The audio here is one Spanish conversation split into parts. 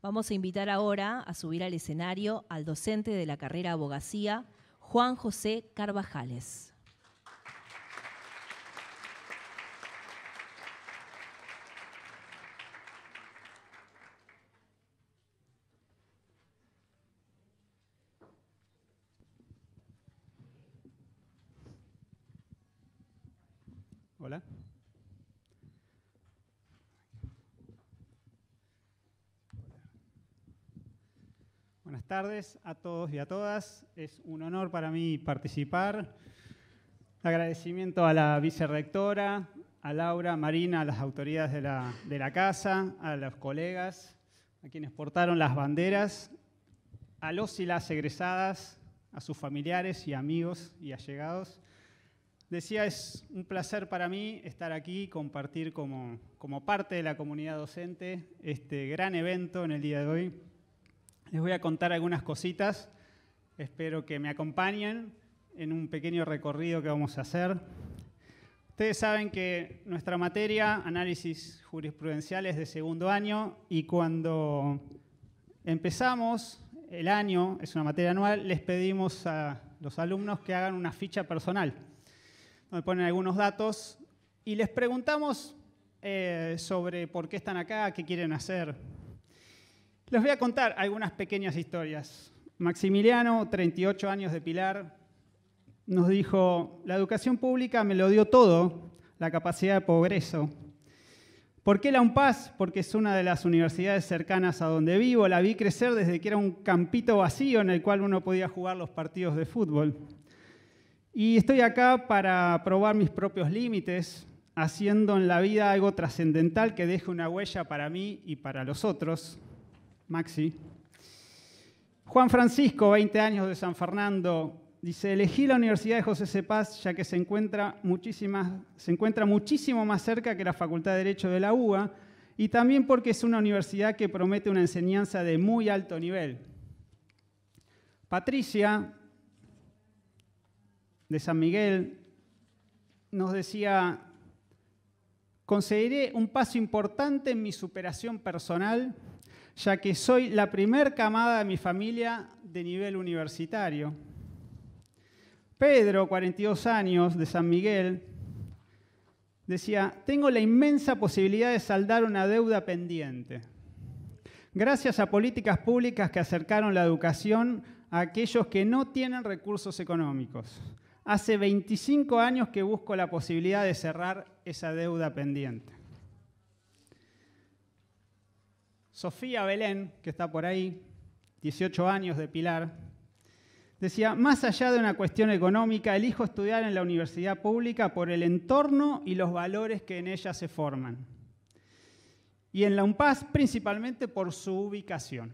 Vamos a invitar ahora a subir al escenario al docente de la carrera abogacía, Juan José Carvajales. Hola. Buenas tardes a todos y a todas. Es un honor para mí participar. Agradecimiento a la vicerrectora, a Laura, Marina, a las autoridades de la, casa, a los colegas, a quienes portaron las banderas, a los y las egresadas, a sus familiares y amigos y allegados. Decía, es un placer para mí estar aquí y compartir como, como parte de la comunidad docente este gran evento en el día de hoy les voy a contar algunas cositas. Espero que me acompañen en un pequeño recorrido que vamos a hacer. Ustedes saben que nuestra materia, análisis jurisprudencial, es de segundo año y cuando empezamos el año, es una materia anual, les pedimos a los alumnos que hagan una ficha personal, donde ponen algunos datos y les preguntamos eh, sobre por qué están acá, qué quieren hacer, les voy a contar algunas pequeñas historias. Maximiliano, 38 años de Pilar, nos dijo, la educación pública me lo dio todo, la capacidad de progreso. ¿Por qué la UNPAS? Porque es una de las universidades cercanas a donde vivo. La vi crecer desde que era un campito vacío en el cual uno podía jugar los partidos de fútbol. Y estoy acá para probar mis propios límites, haciendo en la vida algo trascendental que deje una huella para mí y para los otros. Maxi. Juan Francisco, 20 años de San Fernando, dice, elegí la Universidad de José Cepaz ya que se encuentra, se encuentra muchísimo más cerca que la Facultad de Derecho de la UBA y también porque es una universidad que promete una enseñanza de muy alto nivel. Patricia, de San Miguel, nos decía, conseguiré un paso importante en mi superación personal ya que soy la primer camada de mi familia de nivel universitario. Pedro, 42 años, de San Miguel, decía, tengo la inmensa posibilidad de saldar una deuda pendiente. Gracias a políticas públicas que acercaron la educación a aquellos que no tienen recursos económicos. Hace 25 años que busco la posibilidad de cerrar esa deuda pendiente. Sofía Belén, que está por ahí, 18 años de Pilar, decía, más allá de una cuestión económica, elijo estudiar en la universidad pública por el entorno y los valores que en ella se forman. Y en la UNPAS principalmente por su ubicación.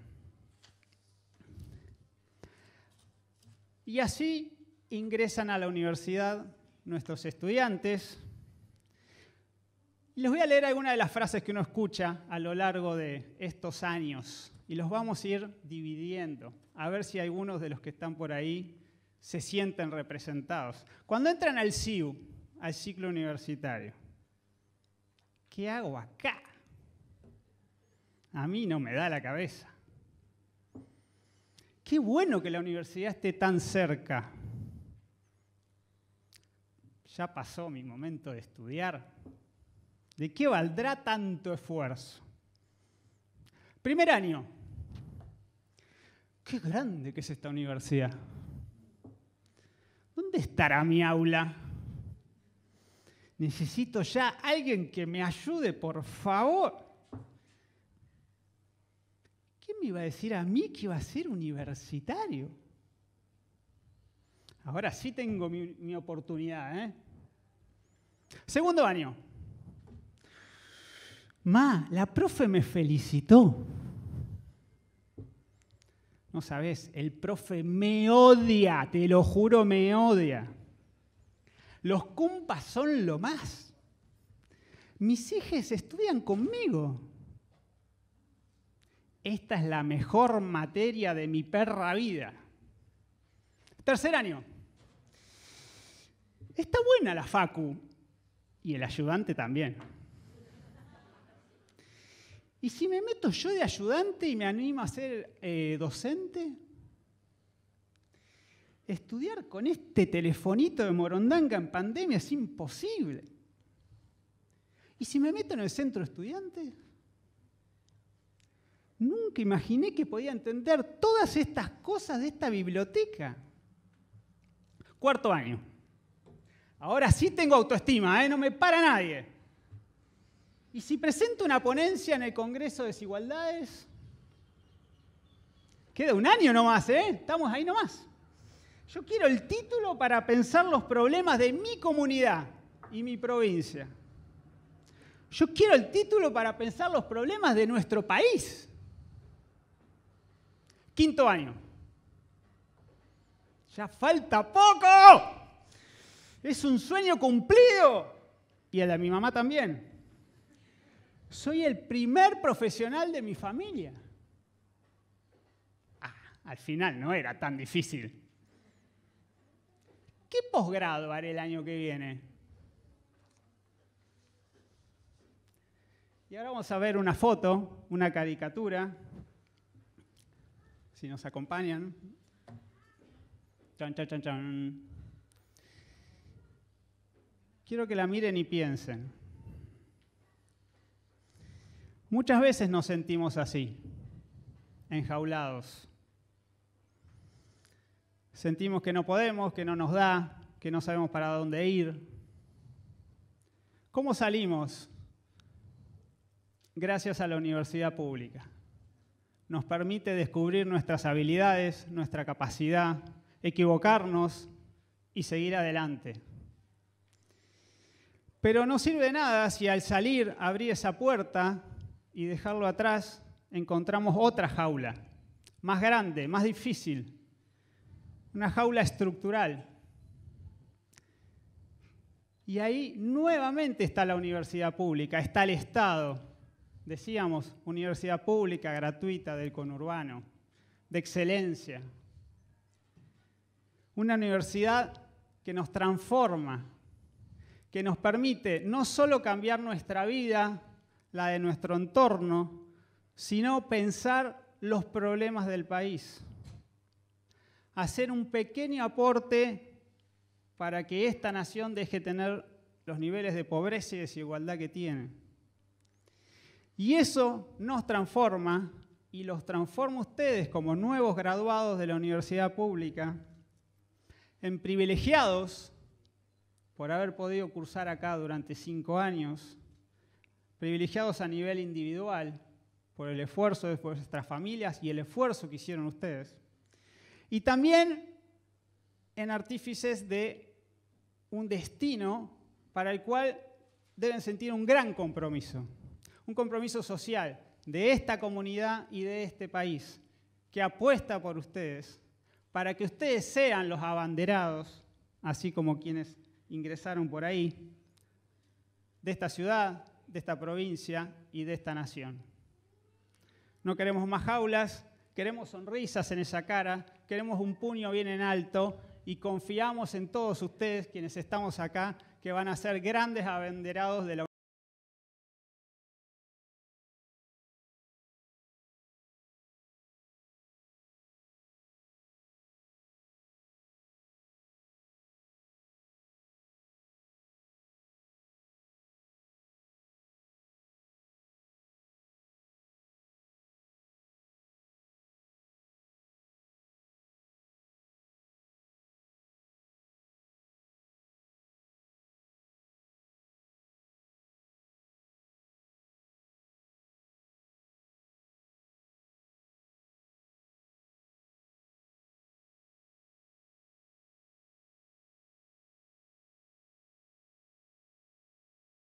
Y así ingresan a la universidad nuestros estudiantes, y les voy a leer algunas de las frases que uno escucha a lo largo de estos años y los vamos a ir dividiendo, a ver si algunos de los que están por ahí se sienten representados. Cuando entran al CIU, al ciclo universitario, ¿qué hago acá? A mí no me da la cabeza. Qué bueno que la universidad esté tan cerca. Ya pasó mi momento de estudiar, ¿De qué valdrá tanto esfuerzo? Primer año. Qué grande que es esta universidad. ¿Dónde estará mi aula? Necesito ya alguien que me ayude, por favor. ¿Quién me iba a decir a mí que iba a ser universitario? Ahora sí tengo mi, mi oportunidad. ¿eh? Segundo año. Ma, la profe me felicitó. No sabes, el profe me odia, te lo juro, me odia. Los cumpas son lo más. Mis hijos estudian conmigo. Esta es la mejor materia de mi perra vida. Tercer año. Está buena la Facu. Y el ayudante también. ¿Y si me meto yo de ayudante y me animo a ser eh, docente? Estudiar con este telefonito de Morondanga en pandemia es imposible. ¿Y si me meto en el centro estudiante? Nunca imaginé que podía entender todas estas cosas de esta biblioteca. Cuarto año. Ahora sí tengo autoestima, ¿eh? no me para nadie. Y si presento una ponencia en el Congreso de Desigualdades, queda un año nomás, ¿eh? Estamos ahí nomás. Yo quiero el título para pensar los problemas de mi comunidad y mi provincia. Yo quiero el título para pensar los problemas de nuestro país. Quinto año. Ya falta poco. Es un sueño cumplido. Y el de mi mamá también soy el primer profesional de mi familia. Ah, al final no era tan difícil. ¿Qué posgrado haré el año que viene? Y ahora vamos a ver una foto, una caricatura, si nos acompañan. Chan, chan, chan, Quiero que la miren y piensen. Muchas veces nos sentimos así, enjaulados. Sentimos que no podemos, que no nos da, que no sabemos para dónde ir. ¿Cómo salimos? Gracias a la universidad pública. Nos permite descubrir nuestras habilidades, nuestra capacidad, equivocarnos y seguir adelante. Pero no sirve nada si al salir abrí esa puerta y dejarlo atrás, encontramos otra jaula, más grande, más difícil, una jaula estructural. Y ahí nuevamente está la universidad pública, está el Estado. Decíamos, universidad pública, gratuita, del conurbano, de excelencia. Una universidad que nos transforma, que nos permite no solo cambiar nuestra vida, la de nuestro entorno, sino pensar los problemas del país. Hacer un pequeño aporte para que esta nación deje tener los niveles de pobreza y desigualdad que tiene. Y eso nos transforma y los transforma ustedes como nuevos graduados de la universidad pública en privilegiados por haber podido cursar acá durante cinco años privilegiados a nivel individual por el esfuerzo de nuestras familias y el esfuerzo que hicieron ustedes, y también en artífices de un destino para el cual deben sentir un gran compromiso, un compromiso social de esta comunidad y de este país, que apuesta por ustedes, para que ustedes sean los abanderados, así como quienes ingresaron por ahí, de esta ciudad, de esta provincia y de esta nación. No queremos más jaulas, queremos sonrisas en esa cara, queremos un puño bien en alto y confiamos en todos ustedes, quienes estamos acá, que van a ser grandes abanderados de la